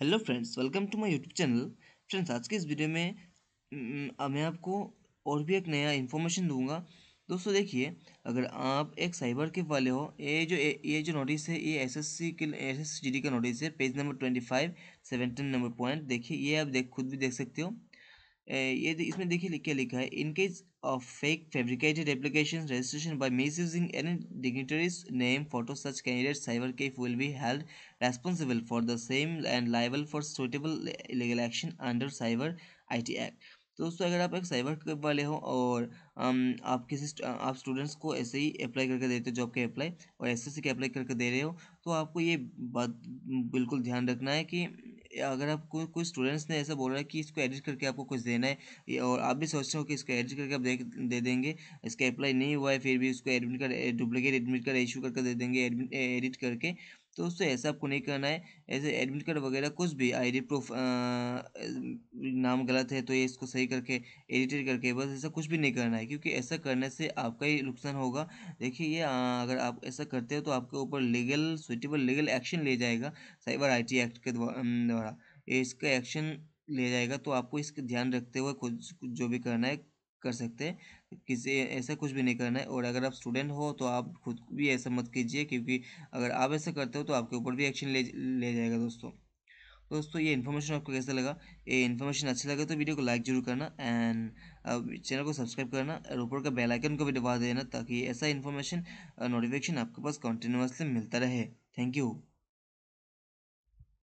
hello friends welcome to my YouTube channel friends आज के इस वीडियो में mm, मैं आपको और भी एक नया इन्फॉर्मेशन दूंगा दोस्तों देखिए अगर आप एक साइबर के वाले हो ये जो ये जो नोटिस है ये एसएससी के एस एस का नोटिस है page number twenty five seventeen number point देखिए ये आप देख खुद भी देख सकते हो ये इसमें देखिए क्या लिखा है in case of fake fabricated application registration by misusing any dignitaries name photo such candidate cyber cafe will be held responsible for the same and liable for suitable legal action under cyber IT act तो दोस्तों अगर आप एक cyber के वाले हो और आप किसी आप स्टूडेंट्स को ऐसे ही अप्लाई करके देते हो जॉब के अप्लाई और एस के अप्लाई करके दे रहे हो तो आपको ये बात बिल्कुल ध्यान रखना है कि अगर आप कोई कोई स्टूडेंट्स ने ऐसा बोला है कि इसको एडिट करके आपको कुछ देना है और आप भी सोच रहे हो कि इसको एडिट करके आप दे, दे देंगे इसका अप्लाई नहीं हुआ है फिर भी उसको एडमिट कर डुप्लीकेट एडमिट कार्ड इशू करके दे देंगे एडिट करके तो दोस्तों ऐसा आपको नहीं करना है ऐसे एडमिट कार्ड वगैरह कुछ भी आईडी प्रूफ नाम गलत है तो ये इसको सही करके एडिटेड करके बस ऐसा कुछ भी नहीं करना है क्योंकि ऐसा करने से आपका ही नुकसान होगा देखिए ये अगर आप ऐसा करते हो तो आपके ऊपर लीगल सुटेबल लीगल एक्शन ले जाएगा साइबर आई एक्ट के द्वारा इसका एक्शन ले जाएगा तो आपको इसका ध्यान रखते हुए कुछ जो भी करना है कर सकते हैं किसी ऐसा कुछ भी नहीं करना है और अगर आप स्टूडेंट हो तो आप खुद भी ऐसा मत कीजिए क्योंकि अगर आप ऐसा करते हो तो आपके ऊपर भी एक्शन ले ले जाएगा दोस्तों दोस्तों ये इन्फॉर्मेशन आपको कैसा लगा ये इन्फॉर्मेशन अच्छा लगा तो वीडियो को लाइक जरूर करना एंड चैनल को सब्सक्राइब करना और ऊपर का बेल आइकन को भी दबा देना ताकि ऐसा इन्फॉर्मेशन नोटिफिकेशन आपके पास कंटिन्यूसली मिलता रहे थैंक यू